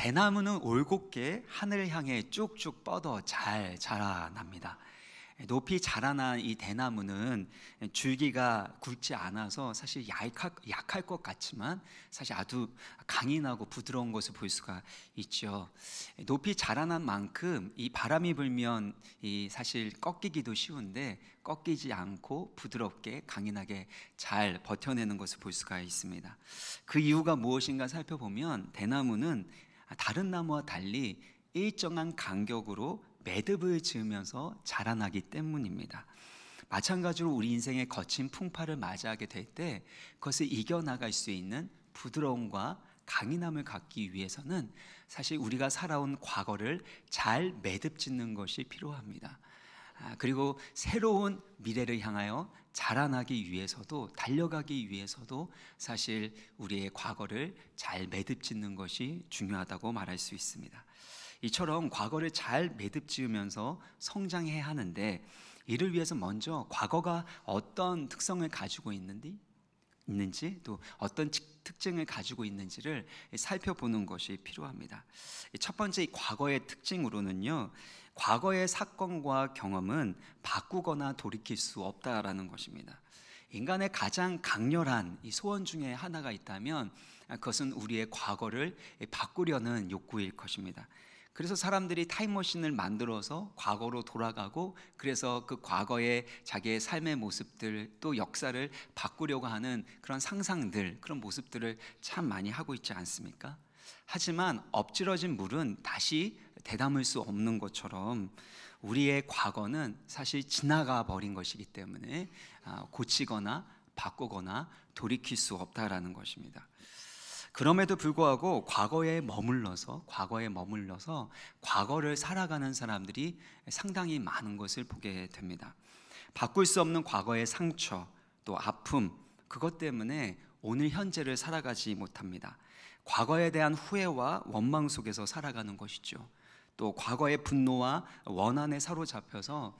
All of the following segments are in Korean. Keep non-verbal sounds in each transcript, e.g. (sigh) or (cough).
대나무는 올곧게 하늘 향해 쭉쭉 뻗어 잘 자라납니다. 높이 자라난 이 대나무는 줄기가 굵지 않아서 사실 약할, 약할 것 같지만 사실 아주 강인하고 부드러운 것을 볼 수가 있죠. 높이 자라난 만큼 이 바람이 불면 이 사실 꺾이기도 쉬운데 꺾이지 않고 부드럽게 강인하게 잘 버텨내는 것을 볼 수가 있습니다. 그 이유가 무엇인가 살펴보면 대나무는 다른 나무와 달리 일정한 간격으로 매듭을 지으면서 자라나기 때문입니다. 마찬가지로 우리 인생의 거친 풍파를 맞이하게 될 때 그것을 이겨나갈 수 있는 부드러움과 강인함을 갖기 위해서는 사실 우리가 살아온 과거를 잘 매듭 짓는 것이 필요합니다. 아, 그리고 새로운 미래를 향하여 자라나기 위해서도 달려가기 위해서도 사실 우리의 과거를 잘 매듭 짓는 것이 중요하다고 말할 수 있습니다. 이처럼 과거를 잘 매듭 지으면서 성장해야 하는데 이를 위해서 먼저 과거가 어떤 특성을 가지고 있는지 있는지 또 어떤 특징을 가지고 있는지를 살펴보는 것이 필요합니다. 첫 번째 과거의 특징으로는요. 과거의 사건과 경험은 바꾸거나 돌이킬 수 없다라는 것입니다. 인간의 가장 강렬한 이 소원 중에 하나가 있다면 그것은 우리의 과거를 바꾸려는 욕구일 것입니다. 그래서 사람들이 타임머신을 만들어서 과거로 돌아가고 그래서 그 과거의 자기의 삶의 모습들 또 역사를 바꾸려고 하는 그런 상상들 그런 모습들을 참 많이 하고 있지 않습니까? 하지만 엎질러진 물은 다시 대담할수 없는 것처럼 우리의 과거는 사실 지나가 버린 것이기 때문에 아, 고치거나 바꾸거나 돌이킬 수 없다라는 것입니다. 그럼에도 불구하고 과거에 머물러서 과거에 머물러서 과거를 살아가는 사람들이 상당히 많은 것을 보게 됩니다. 바꿀 수 없는 과거의 상처 또 아픔 그것 때문에 오늘 현재를 살아가지 못합니다. 과거에 대한 후회와 원망 속에서 살아가는 것이죠. 또 과거의 분노와 원한에 사로잡혀서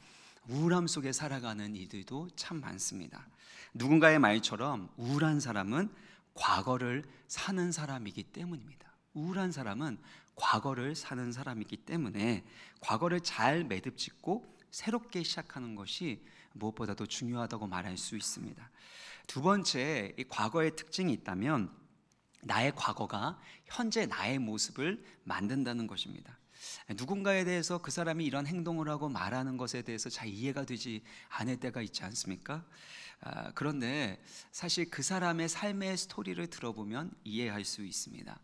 우울함 속에 살아가는 이들도 참 많습니다. 누군가의 말처럼 우울한 사람은 과거를 사는 사람이기 때문입니다. 우울한 사람은 과거를 사는 사람이기 때문에 과거를 잘 매듭 짓고 새롭게 시작하는 것이 무엇보다도 중요하다고 말할 수 있습니다. 두 번째, 이 과거의 특징이 있다면 나의 과거가 현재 나의 모습을 만든다는 것입니다. 누군가에 대해서 그 사람이 이런 행동을 하고 말하는 것에 대해서 잘 이해가 되지 않을 때가 있지 않습니까? 아, 그런데 사실 그 사람의 삶의 스토리를 들어보면 이해할 수 있습니다.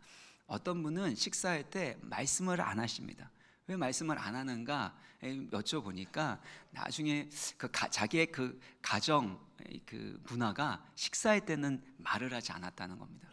어떤 분은 식사할 때 말씀을 안 하십니다. 왜 말씀을 안 하는가 여쭤보니까 나중에 그 가, 자기의 그 가정 그 문화가 식사할 때는 말을 하지 않았다는 겁니다.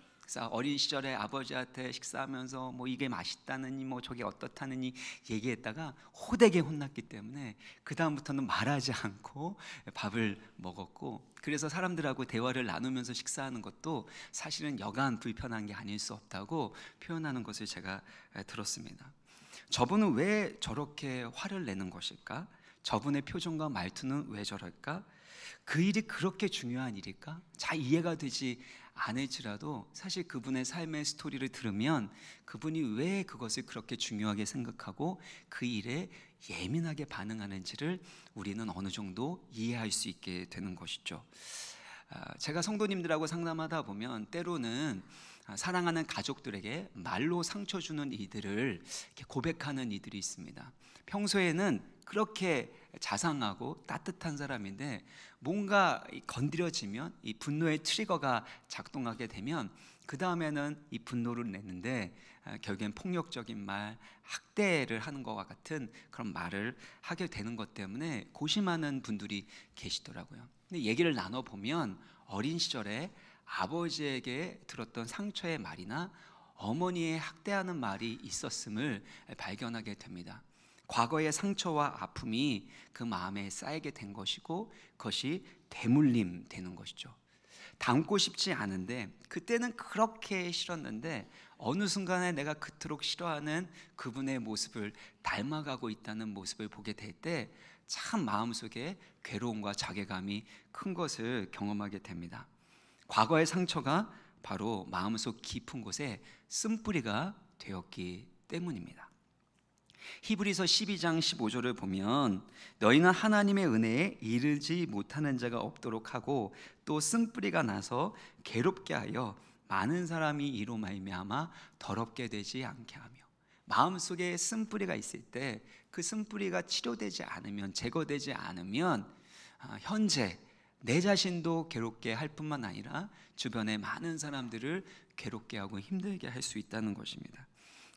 어린 시절에 아버지한테 식사하면서 뭐 이게 맛있다느니 뭐 저게 어떻다느니 얘기했다가 호되게 혼났기 때문에 그 다음부터는 말하지 않고 밥을 먹었고 그래서 사람들하고 대화를 나누면서 식사하는 것도 사실은 여간 불편한 게 아닐 수 없다고 표현하는 것을 제가 들었습니다. 저분은 왜 저렇게 화를 내는 것일까? 저분의 표정과 말투는 왜 저럴까? 그 일이 그렇게 중요한 일일까? 잘 이해가 되지 아닐지라도 사실 그분의 삶의 스토리를 들으면 그분이 왜 그것을 그렇게 중요하게 생각하고 그 일에 예민하게 반응하는지를 우리는 어느 정도 이해할 수 있게 되는 것이죠. 아, 제가 성도님들하고 상담하다 보면 때로는 아, 사랑하는 가족들에게 말로 상처 주는 이들을 고백하는 이들이 있습니다. 평소에는 그렇게 자상하고 따뜻한 사람인데 뭔가 건드려지면 이 분노의 트리거가 작동하게 되면 그 다음에는 이 분노를 내는데 아, 결국엔 폭력적인 말, 학대를 하는 것과 같은 그런 말을 하게 되는 것 때문에 고심하는 분들이 계시더라고요. 근데 얘기를 나눠 보면 어린 시절에 아버지에게 들었던 상처의 말이나 어머니의 학대하는 말이 있었음을 발견하게 됩니다. 과거의 상처와 아픔이 그 마음에 쌓이게 된 것이고 그것이 대물림 되는 것이죠. 담고 싶지 않은데 그때는 그렇게 싫었는데 어느 순간에 내가 그토록 싫어하는 그분의 모습을 닮아가고 있다는 모습을 보게 될 때 참 마음속에 괴로움과 자괴감이 큰 것을 경험하게 됩니다. 과거의 상처가 바로 마음속 깊은 곳에 쓴뿌리가 되었기 때문입니다. 히브리서 12장 15절을 보면 너희는 하나님의 은혜에 이르지 못하는 자가 없도록 하고 또 쓴뿌리가 나서 괴롭게 하여 많은 사람이 이로 말미암아 더럽게 되지 않게 하며 마음속에 쓴뿌리가 있을 때 그 쓴뿌리가 치료되지 않으면 제거되지 않으면 아, 현재 내 자신도 괴롭게 할 뿐만 아니라 주변의 많은 사람들을 괴롭게 하고 힘들게 할 수 있다는 것입니다.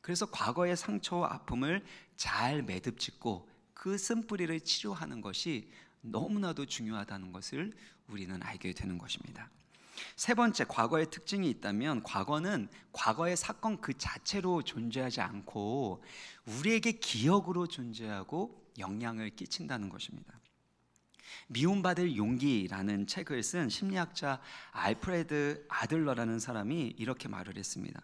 그래서 과거의 상처와 아픔을 잘 매듭 짓고 그 쓴뿌리를 치료하는 것이 너무나도 중요하다는 것을 우리는 알게 되는 것입니다. 세 번째, 과거의 특징이 있다면 과거는 과거의 사건 그 자체로 존재하지 않고 우리에게 기억으로 존재하고 영향을 끼친다는 것입니다. 미움받을 용기라는 책을 쓴 심리학자 알프레드 아들러라는 사람이 이렇게 말을 했습니다.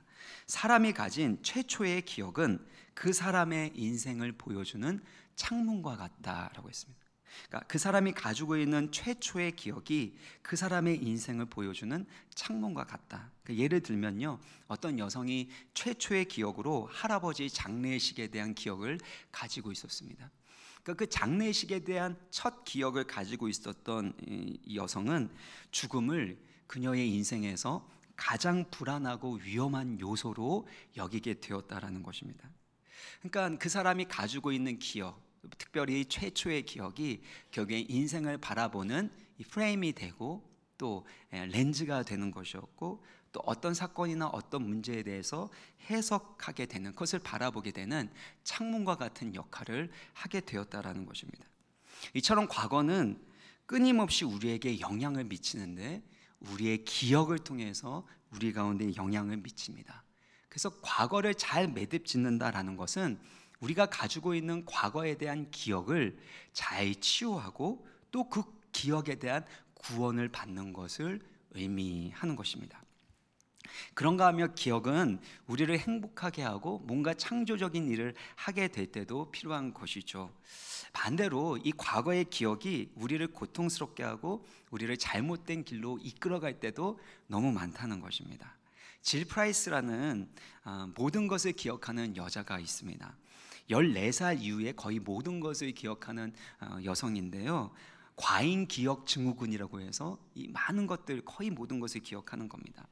사람이 가진 최초의 기억은 그 사람의 인생을 보여주는 창문과 같다라고 했습니다. 그러니까 그 사람이 가지고 있는 최초의 기억이 그 사람의 인생을 보여주는 창문과 같다. 그러니까 예를 들면요, 어떤 여성이 최초의 기억으로 할아버지 장례식에 대한 기억을 가지고 있었습니다. 그러니까 그 장례식에 대한 첫 기억을 가지고 있었던 이 여성은 죽음을 그녀의 인생에서 가장 불안하고 위험한 요소로 여기게 되었다라는 것입니다. 그러니까 그 사람이 가지고 있는 기억, 특별히 최초의 기억이 결국에 인생을 바라보는 프레임이 되고 또 예, 렌즈가 되는 것이었고 또 어떤 사건이나 어떤 문제에 대해서 해석하게 되는 것을 바라보게 되는 창문과 같은 역할을 하게 되었다라는 것입니다. 이처럼 과거는 끊임없이 우리에게 영향을 미치는데 우리의 기억을 통해서 우리 가운데 영향을 미칩니다. 그래서 과거를 잘 매듭 짓는다라는 것은 우리가 가지고 있는 과거에 대한 기억을 잘 치유하고 또 그 기억에 대한 구원을 받는 것을 의미하는 것입니다. 그런가 하며 기억은 우리를 행복하게 하고 뭔가 창조적인 일을 하게 될 때도 필요한 것이죠. 반대로 이 과거의 기억이 우리를 고통스럽게 하고 우리를 잘못된 길로 이끌어갈 때도 너무 많다는 것입니다. 질 프라이스라는 아, 모든 것을 기억하는 여자가 있습니다. 14살 이후에 거의 모든 것을 기억하는 어, 여성인데요. 과잉 기억 증후군이라고 해서 이 많은 것들 거의 모든 것을 기억하는 겁니다.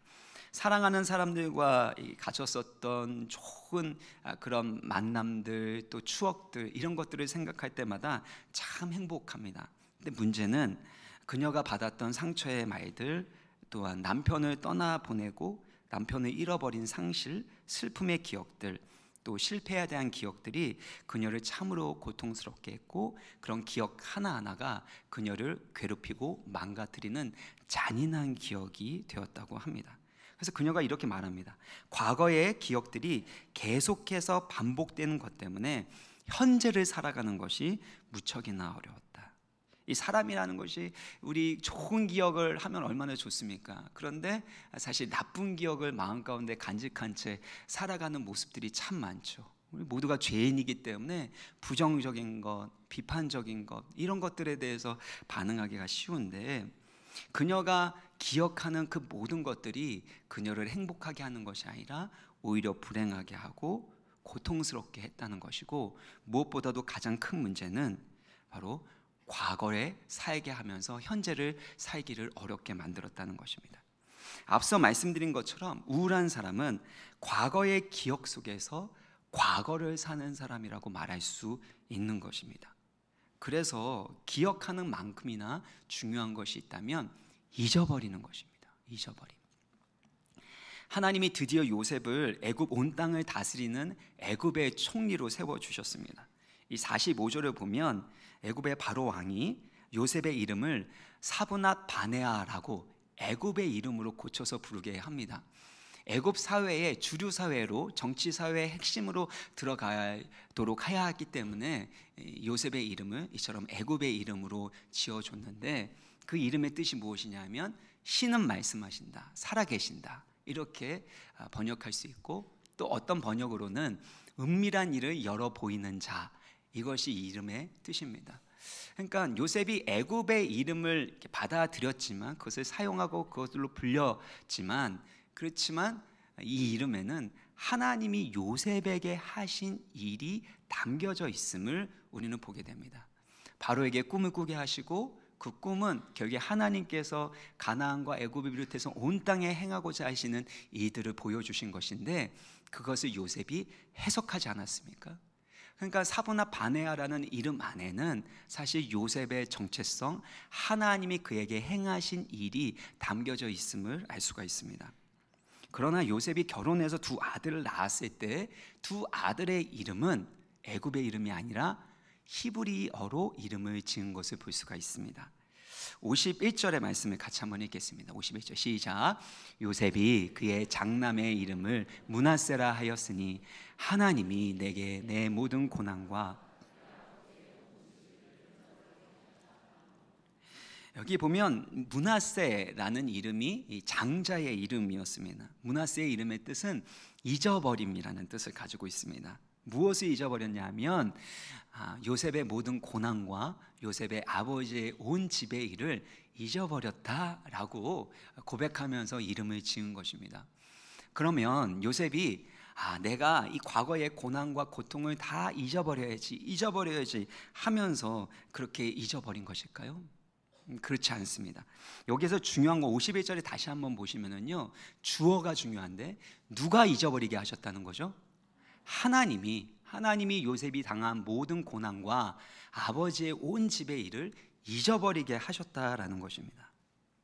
사랑하는 사람들과 가졌었던 좋은 아, 그런 만남들 또 추억들 이런 것들을 생각할 때마다 참 행복합니다. 근데 문제는 그녀가 받았던 상처의 말들 또한 남편을 떠나보내고 남편을 잃어버린 상실, 슬픔의 기억들 또 실패에 대한 기억들이 그녀를 참으로 고통스럽게 했고 그런 기억 하나하나가 그녀를 괴롭히고 망가뜨리는 잔인한 기억이 되었다고 합니다. 그래서 그녀가 이렇게 말합니다. 과거의 기억들이 계속해서 반복되는 것 때문에 현재를 살아가는 것이 무척이나 어려웠다. 이 사람이라는 것이 우리 좋은 기억을 하면 얼마나 좋습니까? 그런데 사실 나쁜 기억을 마음 가운데 간직한 채 살아가는 모습들이 참 많죠. 우리 모두가 죄인이기 때문에 부정적인 것, 비판적인 것 이런 것들에 대해서 반응하기가 쉬운데 그녀가 기억하는 그 모든 것들이 그녀를 행복하게 하는 것이 아니라 오히려 불행하게 하고 고통스럽게 했다는 것이고 무엇보다도 가장 큰 문제는 바로 과거에 살게 하면서 현재를 살기를 어렵게 만들었다는 것입니다. 앞서 말씀드린 것처럼 우울한 사람은 과거의 기억 속에서 과거를 사는 사람이라고 말할 수 있는 것입니다. 그래서 기억하는 만큼이나 중요한 것이 있다면 잊어버리는 것입니다. 잊어버림. 하나님이 드디어 요셉을 애굽 온 땅을 다스리는 애굽의 총리로 세워 주셨습니다. 이 45절을 보면 애굽의 바로 왕이 요셉의 이름을 사브낫 바네아라고 애굽의 이름으로 고쳐서 부르게 합니다. 애굽 사회의 주류 사회로 정치 사회의 핵심으로 들어가도록 해야 하기 때문에 요셉의 이름을 이처럼 애굽의 이름으로 지어 줬는데 그 이름의 뜻이 무엇이냐면 신은 말씀하신다, 살아계신다 이렇게 아, 번역할 수 있고 또 어떤 번역으로는 은밀한 일을 열어 보이는 자 이것이 이름의 뜻입니다. 그러니까 요셉이 애굽의 이름을 받아들였지만 그것을 사용하고 그것으로 불렸지만 그렇지만 이 이름에는 하나님이 요셉에게 하신 일이 담겨져 있음을 우리는 보게 됩니다. 바로에게 꿈을 꾸게 하시고 그 꿈은 결국 하나님께서 가나안과 애굽을 비롯해서 온 땅에 행하고자 하시는 이들을 보여주신 것인데 그것을 요셉이 해석하지 않았습니까? 그러니까 사보나 바네아라는 이름 안에는 사실 요셉의 정체성, 하나님이 그에게 행하신 일이 담겨져 있음을 알 수가 있습니다. 그러나 요셉이 결혼해서 두 아들을 낳았을 때 두 아들의 이름은 애굽의 이름이 아니라 히브리어로 이름을 지은 것을 볼 수가 있습니다. 51절의 말씀을 같이 한번 읽겠습니다. 51절 시작. 요셉이 그의 장남의 이름을 문하세라 하였으니 하나님이 내게 내 모든 고난과 여기 보면 문하세라는 이름이 장자의 이름이었습니다. 문하세의 이름의 뜻은 잊어버림이라는 뜻을 가지고 있습니다. 무엇을 잊어버렸냐면 아, 요셉의 모든 고난과 요셉의 아버지의 온 집의 일을 잊어버렸다라고 고백하면서 이름을 지은 것입니다. 그러면 요셉이 아, 내가 이 과거의 고난과 고통을 다 잊어버려야지, 잊어버려야지 하면서 그렇게 잊어버린 것일까요? 음, 그렇지 않습니다. 여기서 중요한 거 51절에 다시 한번 보시면은요. 주어가 중요한데 누가 잊어버리게 하셨다는 거죠? 하나님이 하나님이 요셉이 당한 모든 고난과 아버지의 온 집의 일을 잊어버리게 하셨다라는 것입니다.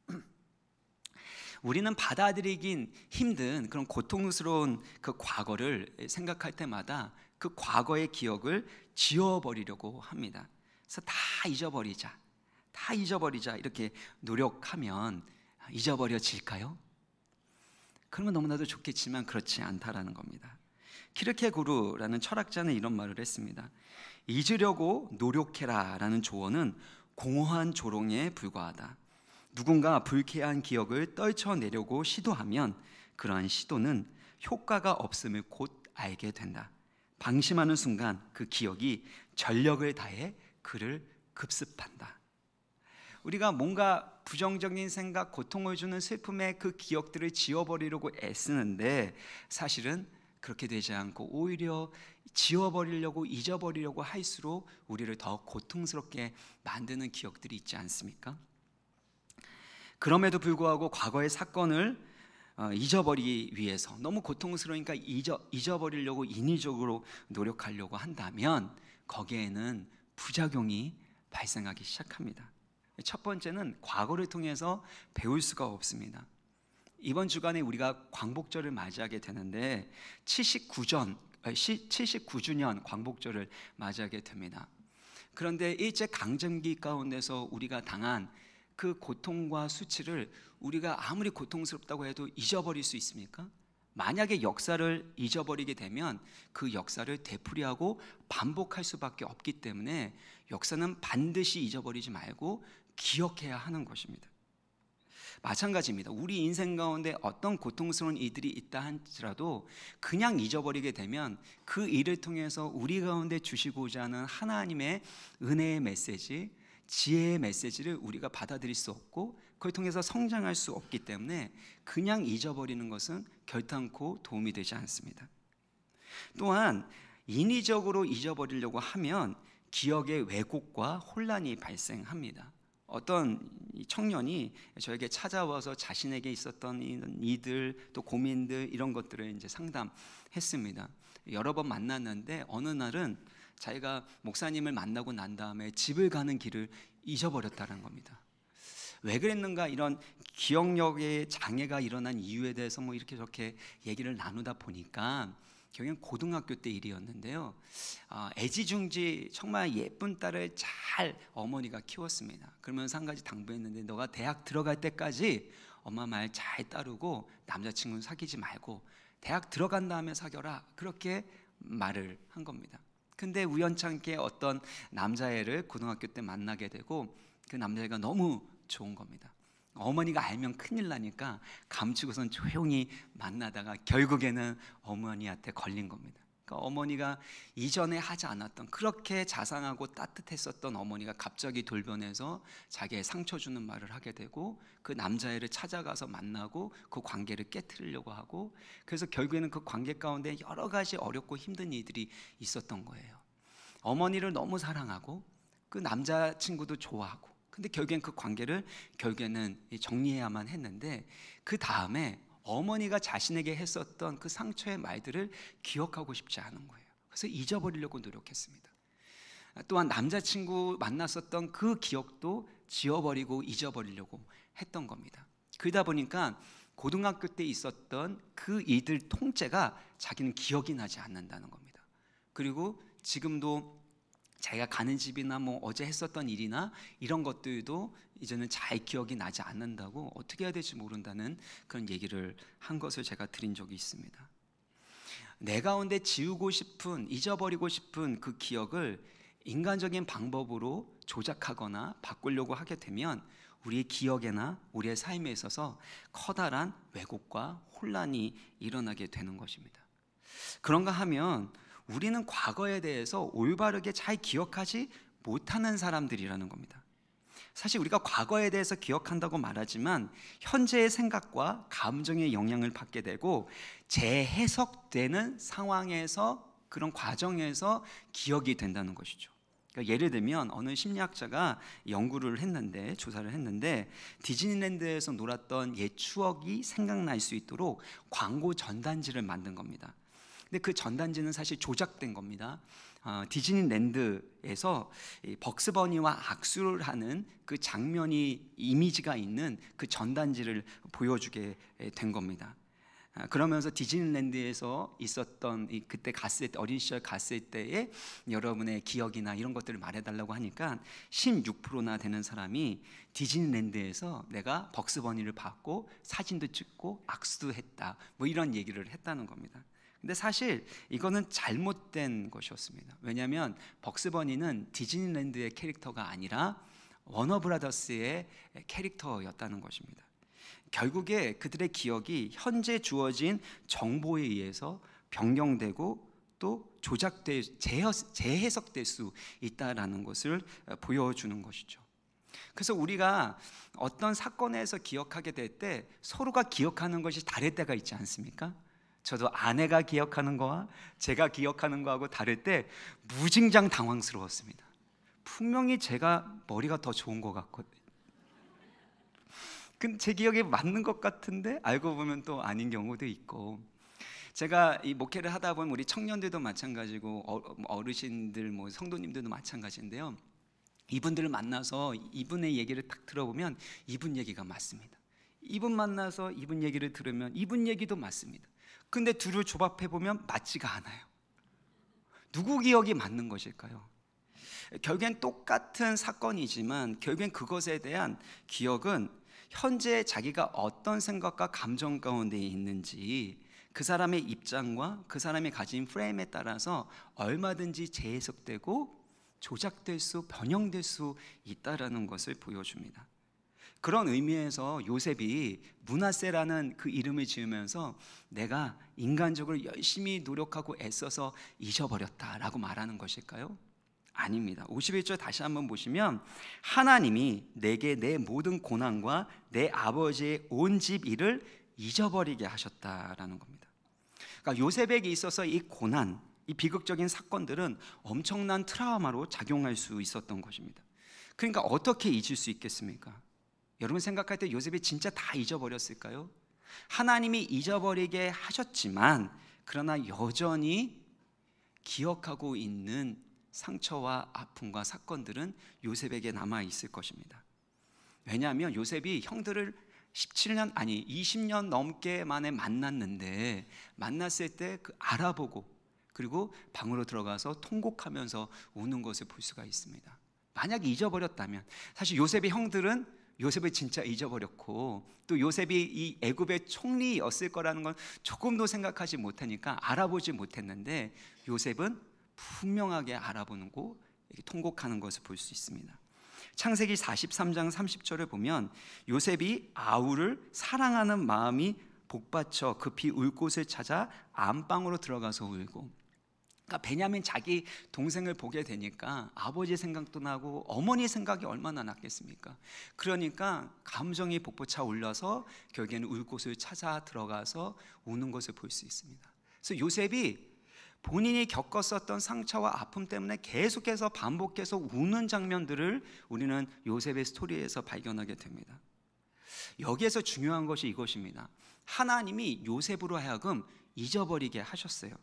(clears throat) 우리는 받아들이긴 힘든 그런 고통스러운 그 과거를 생각할 때마다 그 과거의 기억을 지워버리려고 합니다. 그래서 다 잊어버리자, 다 잊어버리자 이렇게 노력하면 잊어버려질까요? 그러면 너무나도 좋겠지만 그렇지 않다라는 겁니다. 키르케고르라는 철학자는 이런 말을 했습니다. 잊으려고 노력해라라는 조언은 공허한 조롱에 불과하다. 누군가 불쾌한 기억을 떨쳐내려고 시도하면 그러한 시도는 효과가 없음을 곧 알게 된다. 방심하는 순간 그 기억이 전력을 다해 그를 급습한다. 우리가 뭔가 부정적인 생각, 고통을 주는 슬픔의 그 기억들을 지워버리려고 애쓰는데 사실은 그렇게 되지 않고 오히려 지워버리려고 잊어버리려고 할수록 우리를 더 고통스럽게 만드는 기억들이 있지 않습니까? 그럼에도 불구하고 과거의 사건을 어, 잊어버리기 위해서 너무 고통스러우니까 잊어, 잊어버리려고 인위적으로 노력하려고 한다면 거기에는 부작용이 발생하기 시작합니다. 첫 번째는 과거를 통해서 배울 수가 없습니다. 이번 주간에 우리가 광복절을 맞이하게 되는데 79전 79주년 광복절을 맞이하게 됩니다. 그런데 일제 강점기 가운데서 우리가 당한 그 고통과 수치를 우리가 아무리 고통스럽다고 해도 잊어버릴 수 있습니까? 만약에 역사를 잊어버리게 되면 그 역사를 되풀이하고 반복할 수밖에 없기 때문에 역사는 반드시 잊어버리지 말고 기억해야 하는 것입니다. 마찬가지입니다. 우리 인생 가운데 어떤 고통스러운 일들이 있다 할지라도 그냥 잊어버리게 되면 그 일을 통해서 우리 가운데 주시고자 하는 하나님의 은혜의 메시지, 지혜의 메시지를 우리가 받아들일 수 없고 그걸 통해서 성장할 수 없기 때문에 그냥 잊어버리는 것은 결탄코 도움이 되지 않습니다. 또한 인위적으로 잊어버리려고 하면 기억의 왜곡과 혼란이 발생합니다. 어떤 청년이 저에게 찾아와서 자신에게 있었던 이들 또 고민들 이런 것들을 이제 상담했습니다. 여러 번 만났는데 어느 날은 자기가 목사님을 만나고 난 다음에 집을 가는 길을 잊어버렸다는 겁니다. 왜 그랬는가 이런 기억력의 장애가 일어난 이유에 대해서 뭐 이렇게 저렇게 얘기를 나누다 보니까 경연 고등학교 때 일이었는데요. 아, 애지중지 정말 예쁜 딸을 잘 어머니가 키웠습니다. 그러면한 가지 당부했는데 너가 대학 들어갈 때까지 엄마 말 잘 따르고 남자친구 사귀지 말고 대학 들어간 다음에 사겨라 그렇게 말을 한 겁니다. 근데 우연찮게 어떤 남자애를 고등학교 때 만나게 되고 그 남자애가 너무 좋은 겁니다. 어머니가 알면 큰일 나니까 감추고선 조용히 만나다가 결국에는 어머니한테 걸린 겁니다. 그러니까 어머니가 이전에 하지 않았던 그렇게 자상하고 따뜻했었던 어머니가 갑자기 돌변해서 자기의 상처 주는 말을 하게 되고 그 남자애를 찾아가서 만나고 그 관계를 깨뜨리려고 하고 그래서 결국에는 그 관계 가운데 여러 가지 어렵고 힘든 일들이 있었던 거예요. 어머니를 너무 사랑하고 그 남자 친구도 좋아하고 근데 결국엔 그 관계를 결국에는 정리해야만 했는데 그 다음에 어머니가 자신에게 했었던 그 상처의 말들을 기억하고 싶지 않은 거예요. 그래서 잊어버리려고 노력했습니다. 또한 남자친구 만났었던 그 기억도 지워버리고 잊어버리려고 했던 겁니다. 그러다 보니까 고등학교 때 있었던 그 이들 통째가 자기는 기억이 나지 않는다는 겁니다. 그리고 지금도 자기가 가는 집이나 뭐 어제 했었던 일이나 이런 것들도 이제는 잘 기억이 나지 않는다고 어떻게 해야 될지 모른다는 그런 얘기를 한 것을 제가 드린 적이 있습니다. 내 가운데 지우고 싶은, 잊어버리고 싶은 그 기억을 인간적인 방법으로 조작하거나 바꾸려고 하게 되면 우리의 기억에나 우리의 삶에 있어서 커다란 왜곡과 혼란이 일어나게 되는 것입니다. 그런가 하면 우리는 과거에 대해서 올바르게 잘 기억하지 못하는 사람들이라는 겁니다. 사실 우리가 과거에 대해서 기억한다고 말하지만 현재의 생각과 감정의 영향을 받게 되고 재해석되는 상황에서 그런 과정에서 기억이 된다는 것이죠. 그러니까 예를 들면 어느 심리학자가 연구를 했는데 조사를 했는데 디즈니랜드에서 놀았던 옛 추억이 생각날 수 있도록 광고 전단지를 만든 겁니다. 근데 그 전단지는 사실 조작된 겁니다. 어, 디즈니랜드에서 벅스버니와 악수를 하는 그 장면이 이미지가 있는 그 전단지를 보여주게 된 겁니다. 아, 그러면서 디즈니랜드에서 있었던 그때 갔을 때 어린 시절 갔을 때의 여러분의 기억이나 이런 것들을 말해달라고 하니까 16%나 되는 사람이 디즈니랜드에서 내가 벅스버니를 봤고 사진도 찍고 악수도 했다 뭐 이런 얘기를 했다는 겁니다. 근데 사실 이거는 잘못된 것이었습니다. 왜냐하면 벅스버니는 디즈니랜드의 캐릭터가 아니라 워너브라더스의 캐릭터였다는 것입니다. 결국에 그들의 기억이 현재 주어진 정보에 의해서 변경되고 또조작될 재해석될 수 있다라는 것을 보여주는 것이죠. 그래서 우리가 어떤 사건에서 기억하게 될 때 서로가 기억하는 것이 다를 때가 있지 않습니까? 저도 아내가 기억하는 거와 제가 기억하는 거하고 다를 때 무진장 당황스러웠습니다. 분명히 제가 머리가 더 좋은 것같거든제 기억에 맞는 것 같은데 알고 보면 또 아닌 경우도 있고 제가 이 목회를 하다 보면 우리 청년들도 마찬가지고 어, 뭐 어르신들 뭐 성도님들도 마찬가지인데요. 이분들을 만나서 이분의 얘기를 딱 들어보면 이분 얘기가 맞습니다. 이분 만나서 이분 얘기를 들으면 이분 얘기도 맞습니다. 근데 둘을 조합해 보면 맞지가 않아요. 누구 기억이 맞는 것일까요? 결국엔 똑같은 사건이지만 결국엔 그것에 대한 기억은 현재 자기가 어떤 생각과 감정 가운데 있는지 그 사람의 입장과 그 사람이 가진 프레임에 따라서 얼마든지 재해석되고 조작될 수, 변형될 수 있다라는 것을 보여줍니다. 그런 의미에서 요셉이 문하세라는 그 이름을 지으면서 내가 인간적으로 열심히 노력하고 애써서 잊어버렸다라고 말하는 것일까요? 아닙니다. 51절 다시 한번 보시면 하나님이 내게 내 모든 고난과 내 아버지의 온 집 일을 잊어버리게 하셨다라는 겁니다. 그러니까 요셉에게 있어서 이 고난, 이 비극적인 사건들은 엄청난 트라우마로 작용할 수 있었던 것입니다. 그러니까 어떻게 잊을 수 있겠습니까? 여러분 생각할 때 요셉이 진짜 다 잊어버렸을까요? 하나님이 잊어버리게 하셨지만 그러나 여전히 기억하고 있는 상처와 아픔과 사건들은 요셉에게 남아 있을 것입니다. 왜냐하면 요셉이 형들을 17년 아니 20년 넘게 만에 만났는데 만났을 때 그 알아보고 그리고 방으로 들어가서 통곡하면서 우는 것을 볼 수가 있습니다. 만약 잊어버렸다면 사실 요셉의 형들은 요셉을 진짜 잊어버렸고 또 요셉이 이 애굽의 총리였을 거라는 건 조금도 생각하지 못하니까 알아보지 못했는데 요셉은 분명하게 알아보는고 통곡하는 것을 볼 수 있습니다. 창세기 43장 30절을 보면 요셉이 아우를 사랑하는 마음이 복받쳐 급히 울 곳을 찾아 안방으로 들어가서 울고 그러니까 베냐민 자기 동생을 보게 되니까 아버지 생각도 나고 어머니 생각이 얼마나 났겠습니까? 그러니까 감정이 복보차 올라서 결국에는 울 곳을 찾아 들어가서 우는 것을 볼 수 있습니다. 그래서 요셉이 본인이 겪었었던 상처와 아픔 때문에 계속해서 반복해서 우는 장면들을 우리는 요셉의 스토리에서 발견하게 됩니다. 여기에서 중요한 것이 이것입니다. 하나님이 요셉으로 하여금 잊어버리게 하셨어요.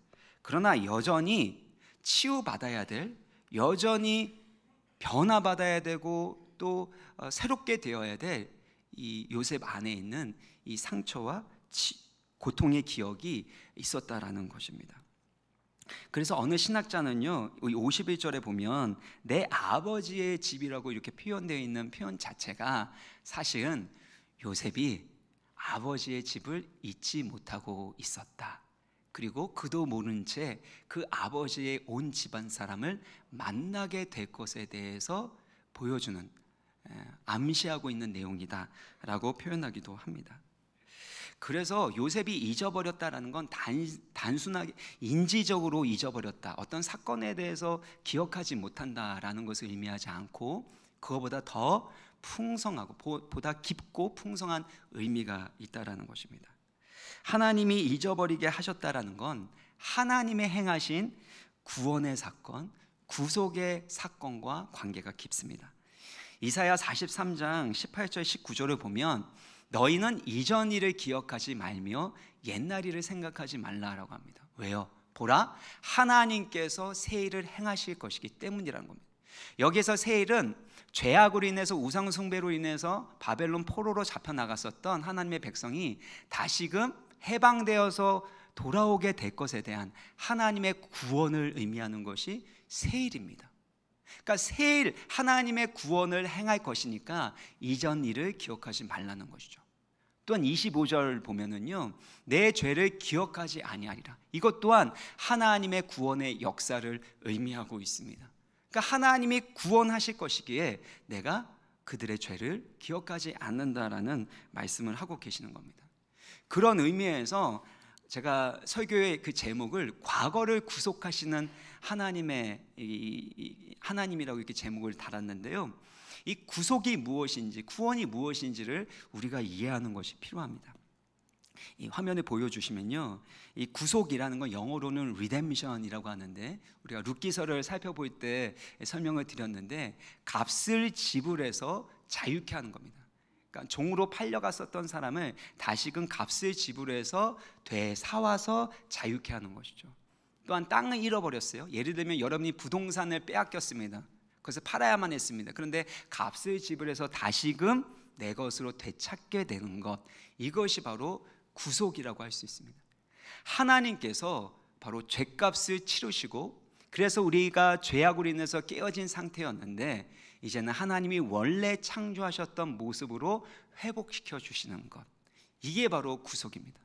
그러나 여전히 치유받아야 될, 여전히 변화받아야 되고 또 어, 새롭게 되어야 될 이 요셉 안에 있는 이 상처와 치, 고통의 기억이 있었다라는 것입니다. 그래서 어느 신학자는요, 51절에 보면 내 아버지의 집이라고 이렇게 표현되어 있는 표현 자체가 사실은 요셉이 아버지의 집을 잊지 못하고 있었다. 그리고 그도 모른 채 그 아버지의 온 집안 사람을 만나게 될 것에 대해서 보여주는 암시하고 있는 내용이다라고 표현하기도 합니다. 그래서 요셉이 잊어버렸다라는 건 단, 단순하게 인지적으로 잊어버렸다. 어떤 사건에 대해서 기억하지 못한다라는 것을 의미하지 않고 그거보다 더 풍성하고 보다 깊고 풍성한 의미가 있다라는 것입니다. 하나님이 잊어버리게 하셨다라는 건 하나님의 행하신 구원의 사건, 구속의 사건과 관계가 깊습니다. 이사야 43장 18절 19절을 보면 너희는 이전 일을 기억하지 말며 옛날 일을 생각하지 말라라고 합니다. 왜요? 보라 하나님께서 새 일을 행하실 것이기 때문이라는 겁니다. 여기서 새 일은 죄악으로 인해서 우상 숭배로 인해서 바벨론 포로로 잡혀 나갔었던 하나님의 백성이 다시금 해방되어서 돌아오게 될 것에 대한 하나님의 구원을 의미하는 것이 세일입니다. 그러니까 세일 하나님의 구원을 행할 것이니까 이전 일을 기억하지 말라는 것이죠. 또한 25절 보면은요. 내 죄를 기억하지 아니하리라. 이것 또한 하나님의 구원의 역사를 의미하고 있습니다. 그러니까 하나님이 구원하실 것이기에 내가 그들의 죄를 기억하지 않는다라는 말씀을 하고 계시는 겁니다. 그런 의미에서 제가 설교의 그 제목을 과거를 구속하시는 하나님의 하나님이라고 이렇게 제목을 달았는데요. 이 구속이 무엇인지 구원이 무엇인지를 우리가 이해하는 것이 필요합니다. 이 화면에 보여주시면요, 이 구속이라는 건 영어로는 redemption이라고 하는데 우리가 룻기서를 살펴볼 때 설명을 드렸는데 값을 지불해서 자유케 하는 겁니다. 그러니까 종으로 팔려갔었던 사람을 다시금 값을 지불해서 되사와서 자유케 하는 것이죠. 또한 땅을 잃어버렸어요. 예를 들면 여러분이 부동산을 빼앗겼습니다. 그래서 팔아야만 했습니다. 그런데 값을 지불해서 다시금 내 것으로 되찾게 되는 것 이것이 바로 구속이라고 할 수 있습니다. 하나님께서 바로 죄값을 치르시고 그래서 우리가 죄악으로 인해서 깨어진 상태였는데 이제는 하나님이 원래 창조하셨던 모습으로 회복시켜 주시는 것. 이게 바로 구속입니다.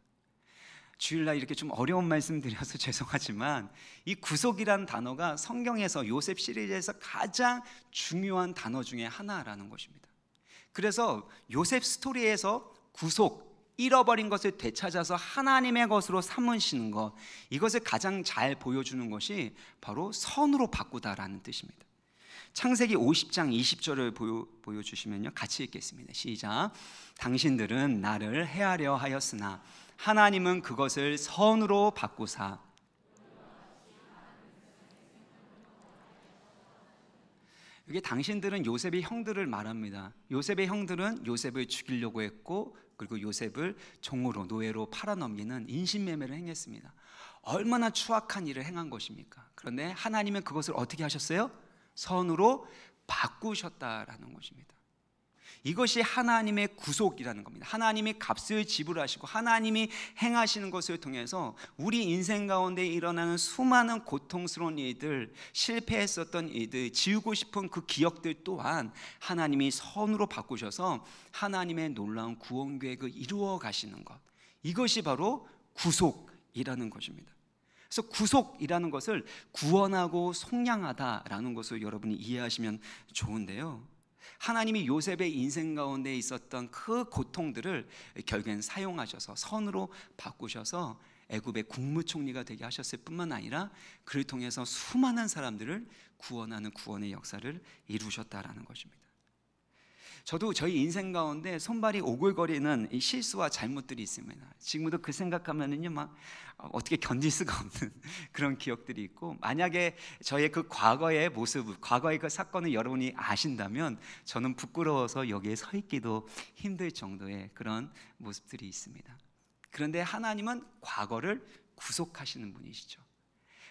주일날 이렇게 좀 어려운 말씀 드려서 (laughs) 죄송하지만 이 구속이란 단어가 성경에서 요셉 시리즈에서 가장 중요한 단어 중에 하나라는 것입니다. 그래서 요셉 스토리에서 구속, 잃어버린 것을 되찾아서 하나님의 것으로 삼으시는 것, 이것을 가장 잘 보여주는 것이 바로 선으로 바꾸다라는 뜻입니다. 창세기 50장 20절을 보여, 주시면요 같이 읽겠습니다 시작 당신들은 나를 해하려 하였으나 하나님은 그것을 선으로 바꾸사 이게 당신들은 요셉의 형들을 말합니다 요셉의 형들은 요셉을 죽이려고 했고 그리고 요셉을 종으로 노예로 팔아넘기는 인신매매를 행했습니다 얼마나 추악한 일을 행한 것입니까 그런데 하나님은 그것을 어떻게 하셨어요? 선으로 바꾸셨다라는 것입니다. 이것이 하나님의 구속이라는 겁니다. 하나님이 값을 지불하시고 하나님이 행하시는 것을 통해서 우리 인생 가운데 일어나는 수많은 고통스러운 일들, 실패했었던 일들, 지우고 싶은 그 기억들 또한 하나님이 선으로 바꾸셔서 하나님의 놀라운 구원 계획을 이루어 가시는 것. 이것이 바로 구속이라는 것입니다. 그래서 구속이라는 것을 구원하고 속량하다라는 것을 여러분이 이해하시면 좋은데요. 하나님이 요셉의 인생 가운데 있었던 그 고통들을 결국엔 사용하셔서 선으로 바꾸셔서 애굽의 국무총리가 되게 하셨을 뿐만 아니라 그를 통해서 수많은 사람들을 구원하는 구원의 역사를 이루셨다라는 것입니다. 저도 저희 인생 가운데 손발이 오글거리는 실수와 잘못들이 있습니다. 지금도 그 생각하면은요 막 어, 어떻게 견딜 수가 없는 (laughs) 그런 기억들이 있고 만약에 저의 그 과거의 모습, 과거의 그 사건을 여러분이 아신다면 저는 부끄러워서 여기에 서 있기도 힘들 정도의 그런 모습들이 있습니다. 그런데 하나님은 과거를 구속하시는 분이시죠.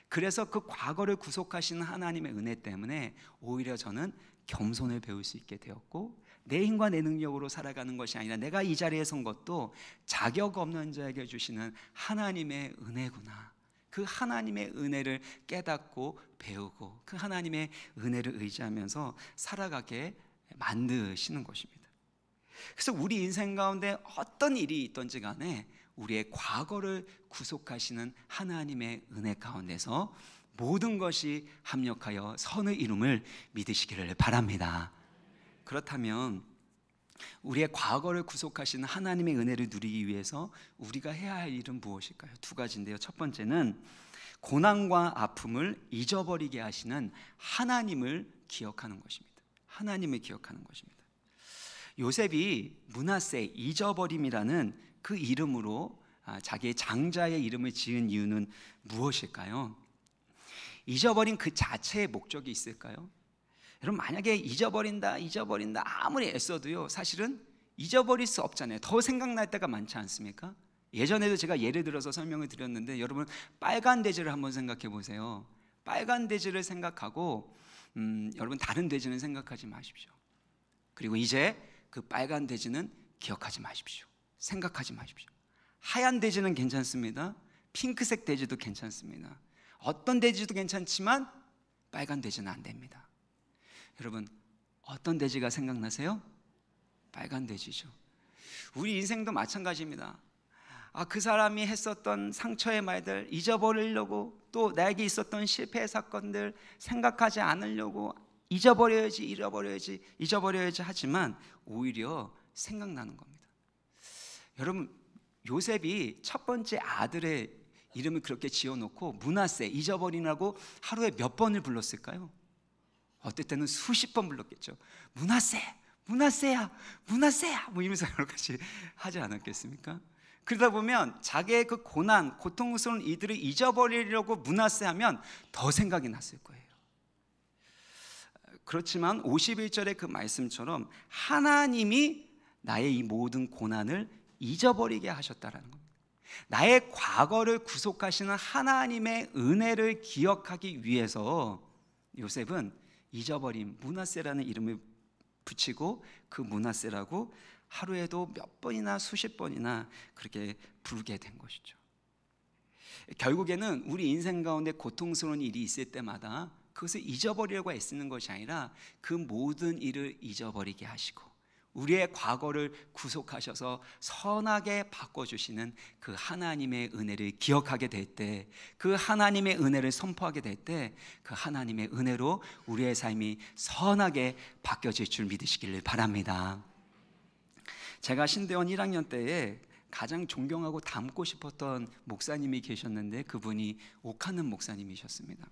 그래서 그 과거를 구속하시는 하나님의 은혜 때문에 오히려 저는 겸손을 배울 수 있게 되었고 내 힘과 내 능력으로 살아가는 것이 아니라 내가 이 자리에 선 것도 자격 없는 자에게 주시는 하나님의 은혜구나. 그 하나님의 은혜를 깨닫고 배우고 그 하나님의 은혜를 의지하면서 살아가게 만드시는 것입니다. 그래서 우리 인생 가운데 어떤 일이 있던지 간에 우리의 과거를 구속하시는 하나님의 은혜 가운데서 모든 것이 합력하여 선의 이름을 믿으시기를 바랍니다. 그렇다면 우리의 과거를 구속하신 하나님의 은혜를 누리기 위해서 우리가 해야 할 일은 무엇일까요? 두 가지인데요. 첫 번째는 고난과 아픔을 잊어버리게 하시는 하나님을 기억하는 것입니다. 하나님을 기억하는 것입니다. 요셉이 문하세 잊어버림이라는 그 이름으로 아, 자기의 장자의 이름을 지은 이유는 무엇일까요? 잊어버린 그 자체의 목적이 있을까요? 여러분 만약에 잊어버린다 잊어버린다 아무리 애써도요 사실은 잊어버릴 수 없잖아요 더 생각날 때가 많지 않습니까? 예전에도 제가 예를 들어서 설명을 드렸는데 여러분 빨간 돼지를 한번 생각해 보세요 빨간 돼지를 생각하고 음, 여러분 다른 돼지는 생각하지 마십시오 그리고 이제 그 빨간 돼지는 기억하지 마십시오 생각하지 마십시오 하얀 돼지는 괜찮습니다 핑크색 돼지도 괜찮습니다 어떤 돼지도 괜찮지만 빨간 돼지는 안 됩니다 여러분 어떤 돼지가 생각나세요? 빨간 돼지죠. 우리 인생도 마찬가지입니다. 아, 그 사람이 했었던 상처의 말들 잊어버리려고 또 나에게 있었던 실패 사건들 생각하지 않으려고 잊어버려야지 잃어버려야지 잊어버려야지 하지만 오히려 생각나는 겁니다. 여러분 요셉이 첫 번째 아들의 이름을 그렇게 지어놓고 문하세 잊어버리라고 하루에 몇 번을 불렀을까요? 어떨 때는 수십 번 불렀겠죠. 문화세, 문화세야, 문화세야, 뭐 이러면서 (laughs) 여러 가지 하지 않았겠습니까? 그러다 보면 자기의 그 고난, 고통스러운 이들을 잊어버리려고 문화세 하면 더 생각이 났을 거예요. 그렇지만 51절의 그 말씀처럼 하나님이 나의 이 모든 고난을 잊어버리게 하셨다라는 겁니다. 나의 과거를 구속하시는 하나님의 은혜를 기억하기 위해서 요셉은 잊어버린 문화세라는 이름을 붙이고 그 문화세라고 하루에도 몇 번이나 수십 번이나 그렇게 부르게 된 것이죠. 결국에는 우리 인생 가운데 고통스러운 일이 있을 때마다 그것을 잊어버리려고 애쓰는 것이 아니라 그 모든 일을 잊어버리게 하시고 우리의 과거를 구속하셔서 선하게 바꿔주시는 그 하나님의 은혜를 기억하게 될 때, 그 하나님의 은혜를 선포하게 될 때, 그 하나님의 은혜로 우리의 삶이 선하게 바뀌어질 줄 믿으시기를 바랍니다. 제가 신대원 1학년 때에 가장 존경하고 닮고 싶었던 목사님이 계셨는데 그분이 옥하는 목사님이셨습니다.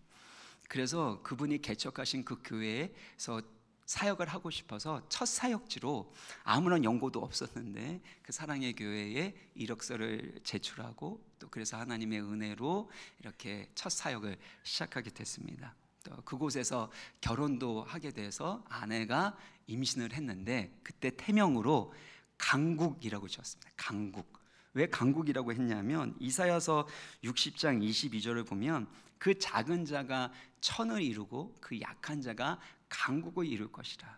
그래서 그분이 개척하신 그 교회에서 사역을 하고 싶어서 첫 사역지로 아무런 연고도 없었는데 그 사랑의 교회에 이력서를 제출하고 또 그래서 하나님의 은혜로 이렇게 첫 사역을 시작하게 됐습니다. 또 그곳에서 결혼도 하게 돼서 아내가 임신을 했는데 그때 태명으로 강국이라고 지었습니다. 강국. 왜 강국이라고 했냐면 이사야서 60장 22절을 보면 그 작은 자가 천을 이루고 그 약한 자가 강국을 이룰 것이라.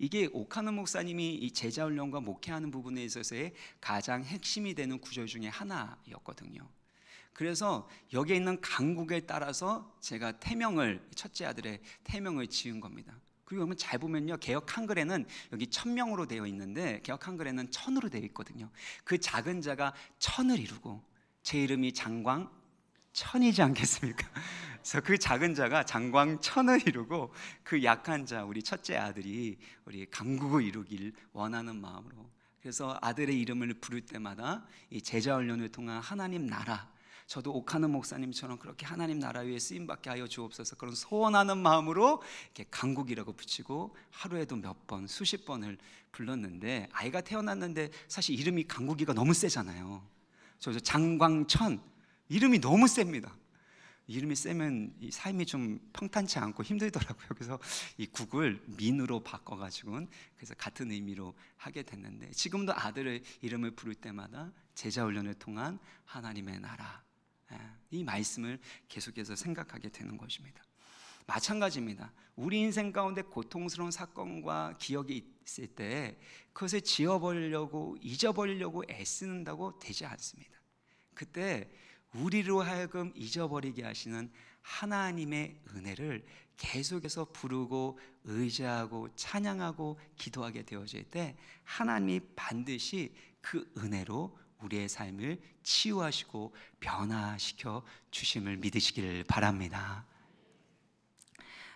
이게 오카노 목사님이 이 제자 훈련과 목회하는 부분에 있어서의 가장 핵심이 되는 구절 중에 하나였거든요. 그래서 여기에 있는 강국에 따라서 제가 태명을 첫째 아들의 태명을 지은 겁니다. 그리고 보면 잘 보면요. 개혁 한글에는 여기 천명으로 되어 있는데 개혁 한글에는 천으로 되어 있거든요. 그 작은 자가 천을 이루고 제 이름이 장광 천이지 않겠습니까? (laughs) 그래서 그 작은 자가 장광 천을 이루고 그 약한 자 우리 첫째 아들이 우리 강국을 이루길 원하는 마음으로 그래서 아들의 이름을 부를 때마다 이 제자 훈련을 통한 하나님 나라 저도 옥하는 목사님처럼 그렇게 하나님 나라 위에 쓰임 받게 하여 주옵소서 그런 소원하는 마음으로 이렇게 강국이라고 붙이고 하루에도 몇 번 수십 번을 불렀는데 아이가 태어났는데 사실 이름이 강국이가 너무 세잖아요. 저래 장광천 이름이 너무 셉니다. 이름이 세면 이 삶이 좀 평탄치 않고 힘들더라고요. (laughs) 그래서 이 국을 민으로 바꿔가지고는 그래서 같은 의미로 하게 됐는데 지금도 아들의 이름을 부를 때마다 제자 훈련을 통한 하나님의 나라 예, 이 말씀을 계속해서 생각하게 되는 것입니다. 마찬가지입니다. 우리 인생 가운데 고통스러운 사건과 기억이 있을 때 그것을 지워버리려고 잊어버리려고 애쓰는다고 되지 않습니다. 그때 우리로 하여금 잊어버리게 하시는 하나님의 은혜를 계속해서 부르고 의지하고 찬양하고 기도하게 되어질 때 하나님이 반드시 그 은혜로 우리의 삶을 치유하시고 변화시켜 주심을 믿으시기를 바랍니다.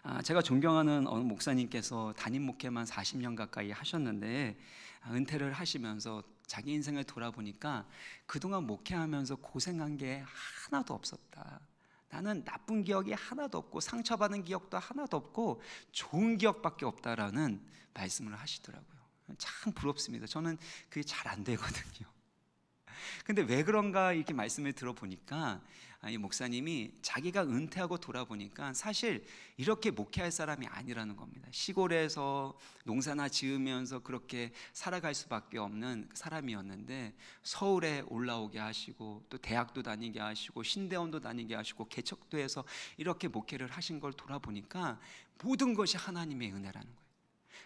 아, 제가 존경하는 어느 목사님께서 담임 목회만 40년 가까이 하셨는데 아, 은퇴를 하시면서 자기 인생을 돌아보니까 그동안 목회하면서 고생한 게 하나도 없었다. 나는 나쁜 기억이 하나도 없고 상처받은 기억도 하나도 없고 좋은 기억밖에 없다라는 말씀을 하시더라고요. 참 부럽습니다. 저는 그게 잘 안 되거든요. 근데 왜 그런가 이렇게 말씀을 들어보니까 아, 이 목사님이 자기가 은퇴하고 돌아보니까 사실 이렇게 목회할 사람이 아니라는 겁니다. 시골에서 농사나 지으면서 그렇게 살아갈 수밖에 없는 사람이었는데 서울에 올라오게 하시고 또 대학도 다니게 하시고 신대원도 다니게 하시고 개척도에서 이렇게 목회를 하신 걸 돌아보니까 모든 것이 하나님의 은혜라는 거예요.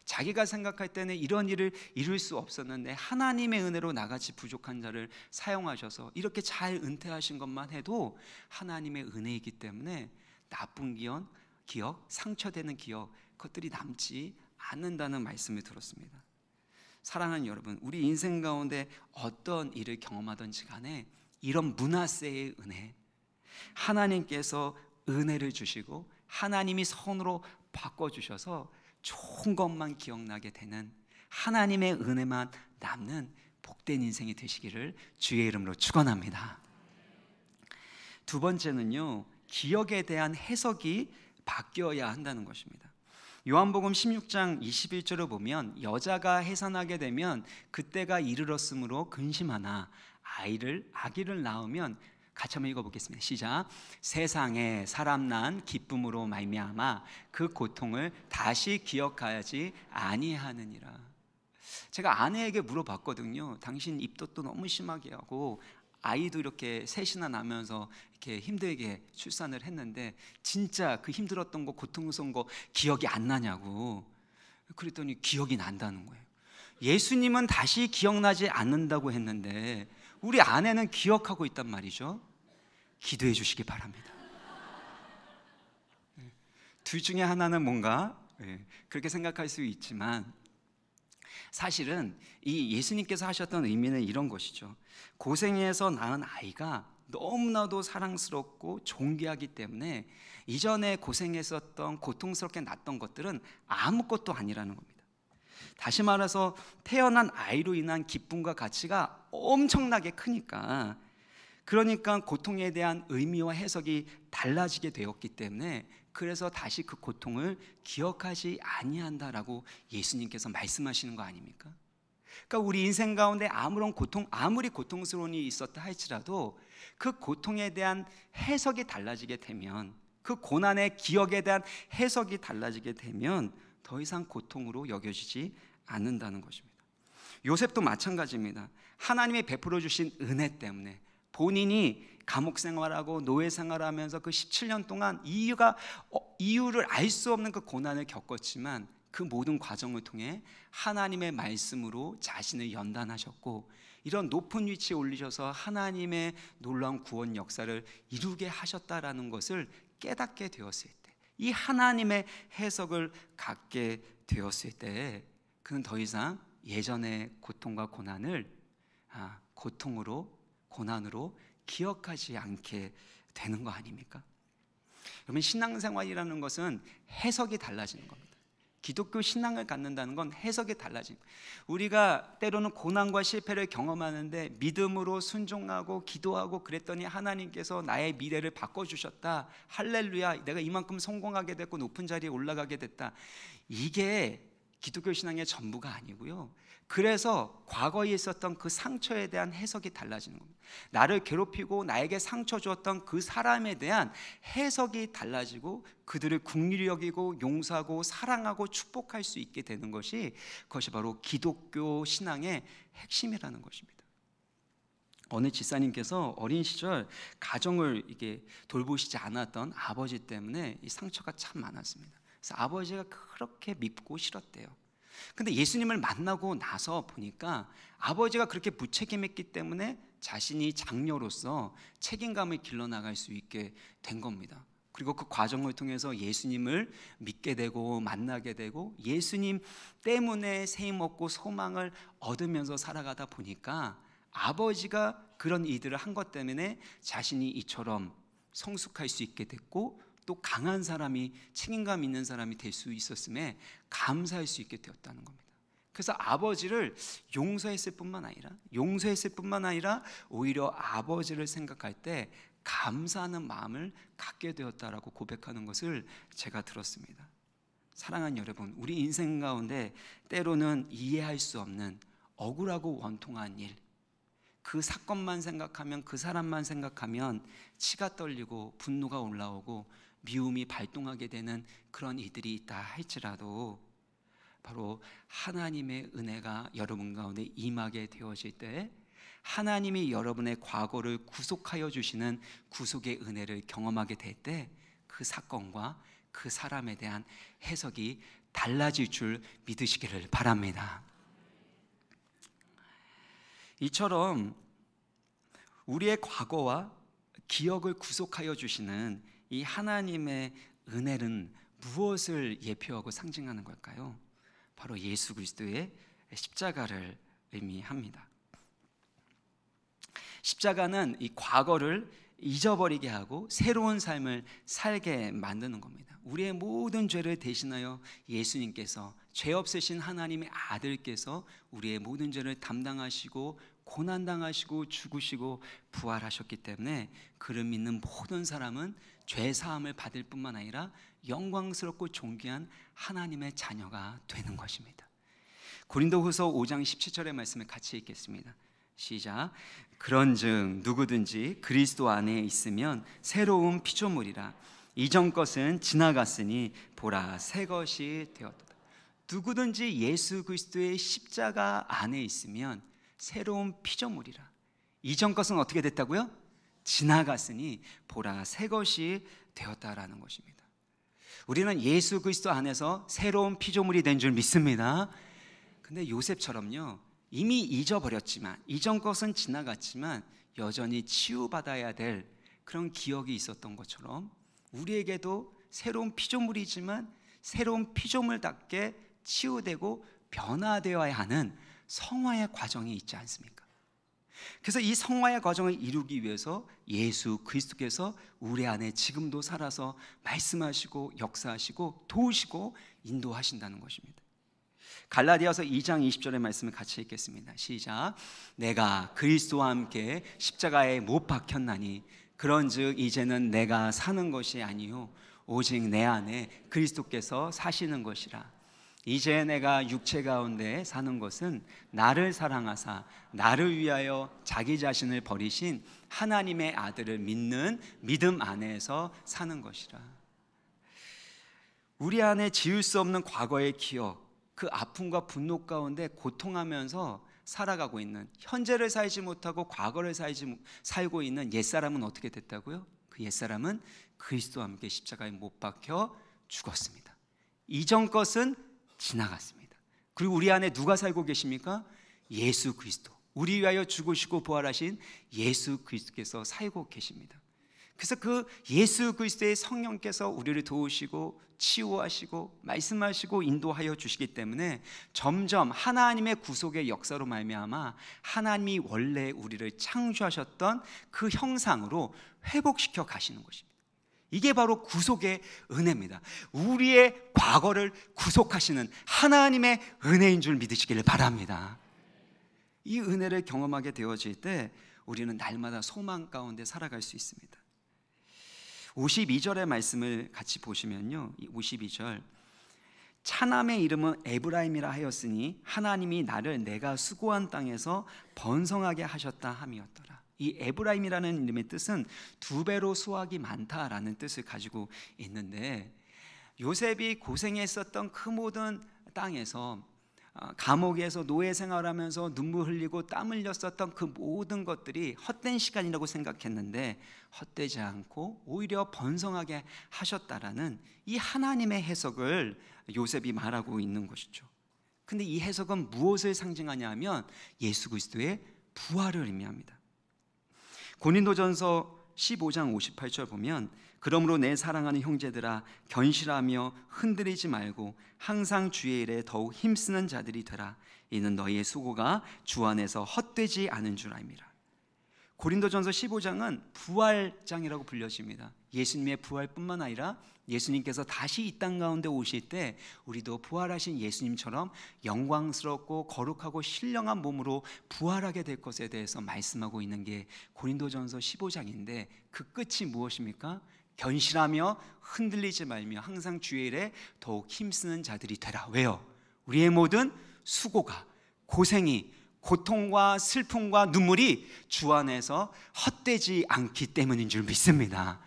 자기가 생각할 때는 이런 일을 이룰 수 없었는데 하나님의 은혜로 나같이 부족한 자를 사용하셔서 이렇게 잘 은퇴하신 것만 해도 하나님의 은혜이기 때문에 나쁜 기억, 기억, 상처되는 기억 것들이 남지 않는다는 말씀을 들었습니다. 사랑하는 여러분, 우리 인생 가운데 어떤 일을 경험하던지 간에 이런 문화세의 은혜, 하나님께서 은혜를 주시고 하나님이 선으로 바꿔주셔서 좋은 것만 기억나게 되는 하나님의 은혜만 남는 복된 인생이 되시기를 주의 이름으로 축원합니다. 두 번째는요. 기억에 대한 해석이 바뀌어야 한다는 것입니다. 요한복음 16장 21절을 보면 여자가 해산하게 되면 그때가 이르렀으므로 근심하나 아이를 아기를 낳으면 같이 한번 읽어보겠습니다. 시작. 세상에 사람 난 기쁨으로 말미암아 그 고통을 다시 기억하지 아니하느니라. 제가 아내에게 물어봤거든요. 당신 입덧도 너무 심하게 하고 아이도 이렇게 셋이나 나면서 이렇게 힘들게 출산을 했는데 진짜 그 힘들었던 거 고통스러운 거 기억이 안 나냐고 그랬더니 기억이 난다는 거예요. 예수님은 다시 기억나지 않는다고 했는데 우리 아내는 기억하고 있단 말이죠. 기도해 주시기 바랍니다. 예. 둘 중에 하나는 뭔가 예, 그렇게 생각할 수 있지만 사실은 이 예수님께서 하셨던 의미는 이런 것이죠. 고생해서 낳은 아이가 너무나도 사랑스럽고 존귀하기 때문에 이전에 고생했었던 고통스럽게 났던 것들은 아무것도 아니라는 겁니다. 다시 말해서 태어난 아이로 인한 기쁨과 가치가 엄청나게 크니까 그러니까 고통에 대한 의미와 해석이 달라지게 되었기 때문에 그래서 다시 그 고통을 기억하지 아니한다라고 예수님께서 말씀하시는 거 아닙니까? 그러니까 우리 인생 가운데 아무런 고통 아무리 고통스러운 일이 있었다 할지라도 그 고통에 대한 해석이 달라지게 되면 그 고난의 기억에 대한 해석이 달라지게 되면 더 이상 고통으로 여겨지지 않는다는 것입니다. 요셉도 마찬가지입니다. 하나님이 베풀어 주신 은혜 때문에 본인이 감옥 생활하고 노예 생활하면서 그 17년 동안 이유가 어, 이유를 알 수 없는 그 고난을 겪었지만 그 모든 과정을 통해 하나님의 말씀으로 자신을 연단하셨고 이런 높은 위치에 올리셔서 하나님의 놀라운 구원 역사를 이루게 하셨다라는 것을 깨닫게 되었을 때, 이 하나님의 해석을 갖게 되었을 때, 그는 더 이상 예전의 고통과 고난을 아, 고통으로 고난으로 기억하지 않게 되는 거 아닙니까? 그러면 신앙생활이라는 것은 해석이 달라지는 겁니다. 기독교 신앙을 갖는다는 건 해석이 달라진 우리가 때로는 고난과 실패를 경험하는데 믿음으로 순종하고 기도하고 그랬더니 하나님께서 나의 미래를 바꿔주셨다. 할렐루야. 내가 이만큼 성공하게 됐고 높은 자리에 올라가게 됐다. 이게 기독교 신앙의 전부가 아니고요. 그래서 과거에 있었던 그 상처에 대한 해석이 달라지는 겁니다. 나를 괴롭히고 나에게 상처 주었던 그 사람에 대한 해석이 달라지고 그들을 국률 여기고 용서하고 사랑하고 축복할 수 있게 되는 것이 그것이 바로 기독교 신앙의 핵심이라는 것입니다. 어느 집사님께서 어린 시절 가정을 이게 돌보시지 않았던 아버지 때문에 이 상처가 참 많았습니다. 그래서 아버지가 그렇게 믿고 싫었대요. 근데 예수님을 만나고 나서 보니까 아버지가 그렇게 무책임했기 때문에 자신이 장녀로서 책임감을 길러나갈 수 있게 된 겁니다. 그리고 그 과정을 통해서 예수님을 믿게 되고 만나게 되고 예수님 때문에 세임 얻고 소망을 얻으면서 살아가다 보니까 아버지가 그런 일들을 한 것 때문에 자신이 이처럼 성숙할 수 있게 됐고 또 강한 사람이 책임감 있는 사람이 될 수 있었음에 감사할 수 있게 되었다는 겁니다. 그래서 아버지를 용서했을 뿐만 아니라 용서했을 뿐만 아니라 오히려 아버지를 생각할 때 감사하는 마음을 갖게 되었다라고 고백하는 것을 제가 들었습니다. 사랑한 여러분, 우리 인생 가운데 때로는 이해할 수 없는 억울하고 원통한 일, 그 사건만 생각하면 그 사람만 생각하면 치가 떨리고 분노가 올라오고 미움이 발동하게 되는 그런 이들이 있다 할지라도 바로 하나님의 은혜가 여러분 가운데 임하게 되어질 때 하나님이 여러분의 과거를 구속하여 주시는 구속의 은혜를 경험하게 될 때 그 사건과 그 사람에 대한 해석이 달라질 줄 믿으시기를 바랍니다. 이처럼 우리의 과거와 기억을 구속하여 주시는 이 하나님의 은혜는 무엇을 예표하고 상징하는 걸까요? 바로 예수 그리스도의 십자가를 의미합니다. 십자가는 이 과거를 잊어버리게 하고 새로운 삶을 살게 만드는 겁니다. 우리의 모든 죄를 대신하여 예수님께서 죄 없으신 하나님의 아들께서 우리의 모든 죄를 담당하시고 고난당하시고 죽으시고 부활하셨기 때문에 그를 믿는 모든 사람은 죄 사함을 받을 뿐만 아니라 영광스럽고 존귀한 하나님의 자녀가 되는 것입니다. 고린도후서 5장 17절의 말씀을 같이 읽겠습니다. 시작. 그런즉 누구든지 그리스도 안에 있으면 새로운 피조물이라 이전 것은 지나갔으니 보라 새 것이 되었다 누구든지 예수 그리스도의 십자가 안에 있으면 새로운 피조물이라. 이전 것은 어떻게 됐다고요? 지나갔으니 보라 새 것이 되었다라는 것입니다. 우리는 예수 그리스도 안에서 새로운 피조물이 된 줄 믿습니다. 근데 요셉처럼요. 이미 잊어버렸지만 이전 것은 지나갔지만 여전히 치유받아야 될 그런 기억이 있었던 것처럼 우리에게도 새로운 피조물이지만 새로운 피조물답게 치유되고 변화되어야 하는 성화의 과정이 있지 않습니까? 그래서 이 성화의 과정을 이루기 위해서 예수 그리스도께서 우리 안에 지금도 살아서 말씀하시고 역사하시고 도우시고 인도하신다는 것입니다. 갈라디아서 2장 20절의 말씀을 같이 읽겠습니다. 시작. 내가 그리스도와 함께 십자가에 못 박혔나니 그런즉 이제는 내가 사는 것이 아니요 오직 내 안에 그리스도께서 사시는 것이라. 이제 내가 육체 가운데 사는 것은 나를 사랑하사 나를 위하여 자기 자신을 버리신 하나님의 아들을 믿는 믿음 안에서 사는 것이라. 우리 안에 지울 수 없는 과거의 기억, 그 아픔과 분노 가운데 고통하면서 살아가고 있는 현재를 살지 못하고 과거를 살지 살고 있는 옛사람은 어떻게 됐다고요? 그 옛사람은 그리스도와 함께 십자가에 못 박혀 죽었습니다. 이전 것은 지나갔습니다. 그리고 우리 안에 누가 살고 계십니까? 예수 그리스도. 우리 위하여 죽으시고 부활하신 예수 그리스도께서 살고 계십니다. 그래서 그 예수 그리스도의 성령께서 우리를 도우시고 치유하시고 말씀하시고 인도하여 주시기 때문에 점점 하나님의 구속의 역사로 말미암아 하나님이 원래 우리를 창조하셨던 그 형상으로 회복시켜 가시는 것입 이게 바로 구속의 은혜입니다. 우리의 과거를 구속하시는 하나님의 은혜인 줄 믿으시기를 바랍니다. 이 은혜를 경험하게 되어질 때 우리는 날마다 소망 가운데 살아갈 수 있습니다. 52절의 말씀을 같이 보시면요. 52절 차남의 이름은 에브라임이라 하였으니 하나님이 나를 내가 수고한 땅에서 번성하게 하셨다 함이었더라. 이 에브라임이라는 이름의 뜻은 두 배로 수확이 많다라는 뜻을 가지고 있는데 요셉이 고생했었던 그 모든 땅에서 어, 감옥에서 노예 생활하면서 눈물 흘리고 땀 흘렸었던 그 모든 것들이 헛된 시간이라고 생각했는데 헛되지 않고 오히려 번성하게 하셨다라는 이 하나님의 해석을 요셉이 말하고 있는 것이죠. 근데 이 해석은 무엇을 상징하냐 하면 예수 그리스도의 부활을 의미합니다. 고린도전서 15장 58절 보면 그러므로 내 사랑하는 형제들아 견실하며 흔들리지 말고 항상 주의 일에 더욱 힘쓰는 자들이 되라 이는 너희의 수고가 주 안에서 헛되지 않은 줄 압니다. 고린도전서 15장은 부활장이라고 불려집니다. 예수님의 부활뿐만 아니라 예수님께서 다시 이 땅 가운데 오실 때 우리도 부활하신 예수님처럼 영광스럽고 거룩하고 신령한 몸으로 부활하게 될 것에 대해서 말씀하고 있는 게 고린도전서 15장인데 그 끝이 무엇입니까? 견실하며 흔들리지 말며 항상 주의 일에 더욱 힘쓰는 자들이 되라. 왜요? 우리의 모든 수고가 고생이 고통과 슬픔과 눈물이 주 안에서 헛되지 않기 때문인 줄 믿습니다.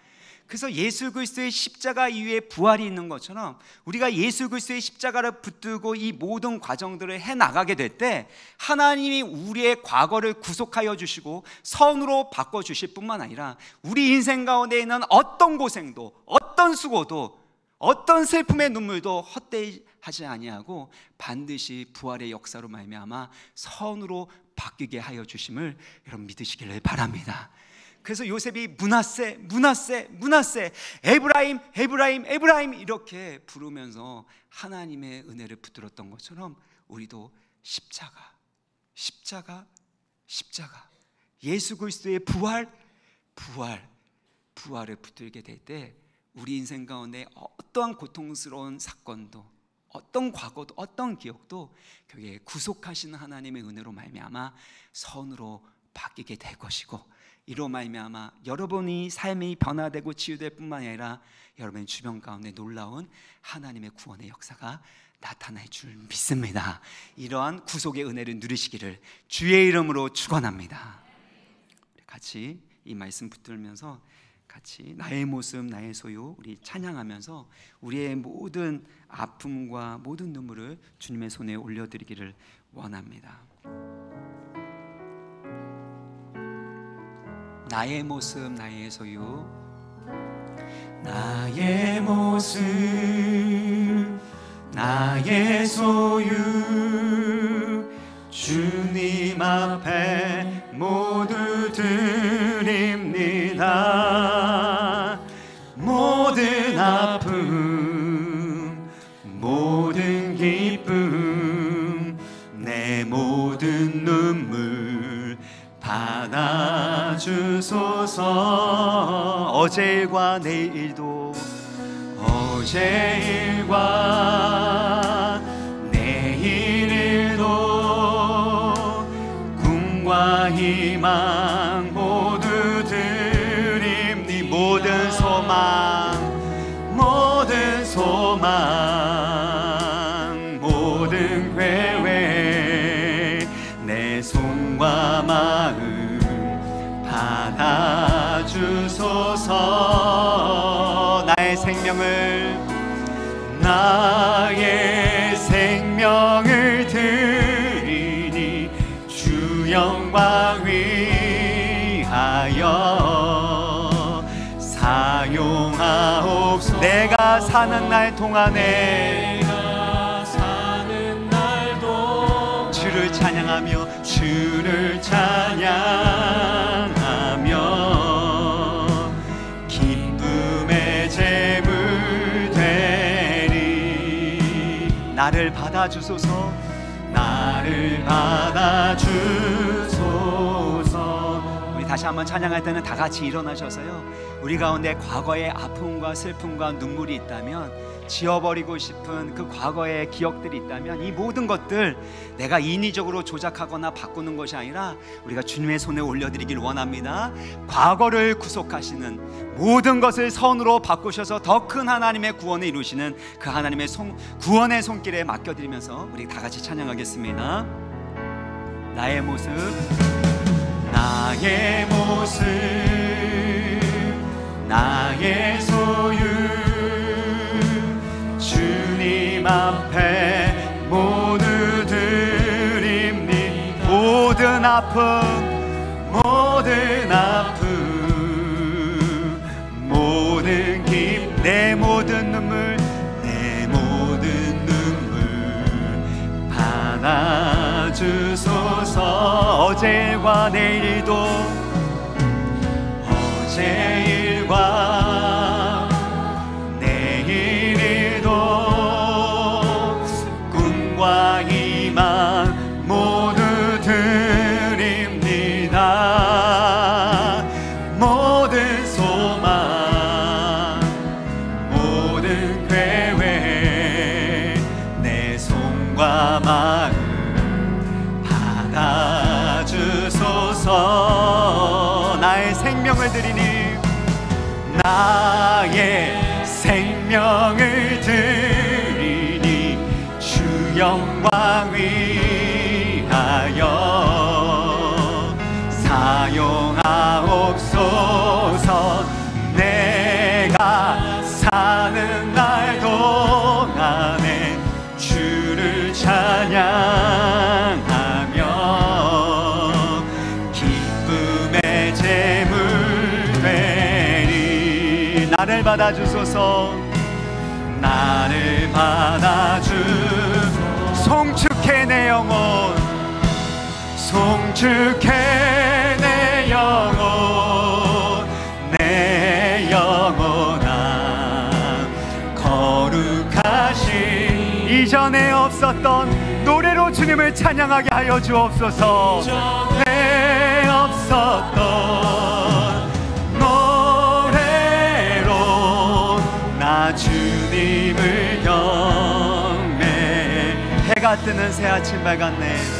그래서 예수 그리스도의 십자가 이후에 부활이 있는 것처럼 우리가 예수 그리스도의 십자가를 붙들고 이 모든 과정들을 해 나가게 될 때 하나님이 우리의 과거를 구속하여 주시고 선으로 바꿔 주실 뿐만 아니라 우리 인생 가운데 있는 어떤 고생도 어떤 수고도 어떤 슬픔의 눈물도 헛되이 하지 아니하고 반드시 부활의 역사로 말미암아 선으로 바뀌게 하여 주심을 여러분 믿으시기를 바랍니다. 그래서 요셉이 문하세, 문하세, 문하세, 에브라임, 에브라임, 에브라임 이렇게 부르면서 하나님의 은혜를 붙들었던 것처럼 우리도 십자가, 십자가, 십자가, 예수 그리스도의 부활, 부활, 부활을 붙들게 될 때 우리 인생 가운데 어떠한 고통스러운 사건도 어떤 과거도 어떤 기억도 그게 구속하시는 하나님의 은혜로 말미암아 선으로 바뀌게 될 것이고 이로 말미암아 여러분이 삶이 변화되고 치유될 뿐만 아니라 여러분의 주변 가운데 놀라운 하나님의 구원의 역사가 나타날 줄 믿습니다. 이러한 구속의 은혜를 누리시기를 주의 이름으로 축원합니다. 같이 이 말씀 붙들면서 같이 나의 모습 나의 소유 우리 찬양하면서 우리의 모든 아픔과 모든 눈물을 주님의 손에 올려드리기를 원합니다. 나의 모습 나의 소유 나의 모습 나의 소유 주님 앞에 모두 드립니다 모든 아픔 모든 기쁨 내 모든 눈물 바다 주소서 어제 일과 내일 도 어제 일과 내일 일도 꿈과 희망 나의 생명을 드리니 주 영광 위하여 사용하옵소서 내가 사는 날 동안에 내가 사는 날도 주를 찬양하며 주를 찬양 나를 받아주소서 나를 받아주소서 다시 한번 찬양할 때는 다 같이 일어나셔서요. 우리 가운데 과거의 아픔과 슬픔과 눈물이 있다면 지워버리고 싶은 그 과거의 기억들이 있다면 이 모든 것들 내가 인위적으로 조작하거나 바꾸는 것이 아니라 우리가 주님의 손에 올려드리길 원합니다. 과거를 구속하시는 모든 것을 선으로 바꾸셔서 더 큰 하나님의 구원을 이루시는 그 하나님의 송, 구원의 손길에 맡겨드리면서 우리 다 같이 찬양하겠습니다. 나의 모습. 나의 모습 나의 소유 주님 앞에 모두 드립니다 모든 아픔 모든 아픔 모든 힘 내 모든 눈물 내 모든 눈물 바나 주소서 어제와 내일도 어제 영광을 드리니 주 영광 위하여 사용하옵소서 주께 내 영혼 내 영혼아 거룩하신 이전에 없었던 노래로 주님을 찬양하게 하여 주옵소서 이전에 없었던 노래로 나 주님을 경매 해가 뜨는 새 아침 밝았네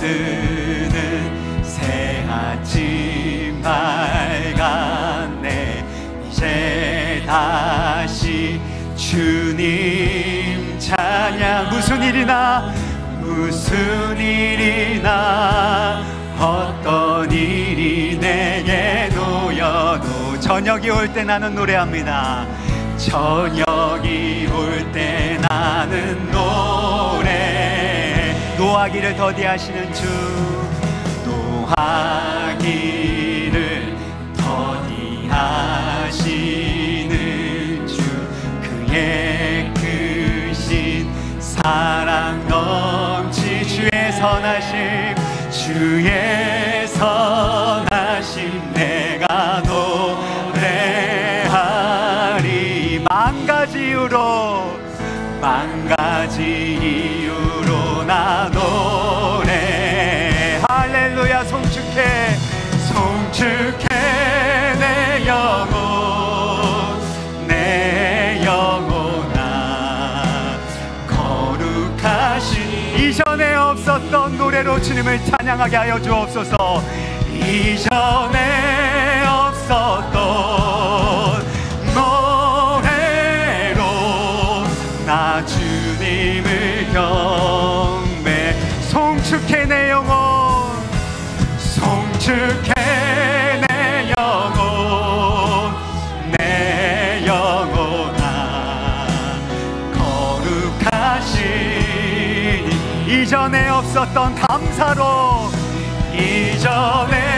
뜨는 새 아침 밝았네 이제 다시 주님 찬양 무슨 일이나 무슨 일이나 어떤 일이 내게 놓여도 저녁이 올 때 나는 노래합니다 저녁이 올 때 나는 노래 노하기를 더디하시는 주 노하기 노래로 주님을 찬양하게 하여 주옵소서 이전에 없었던 노래로 나 주님을 경배 송축해 내 영혼 송축해 아 전에 없 있었던 감사로 이전에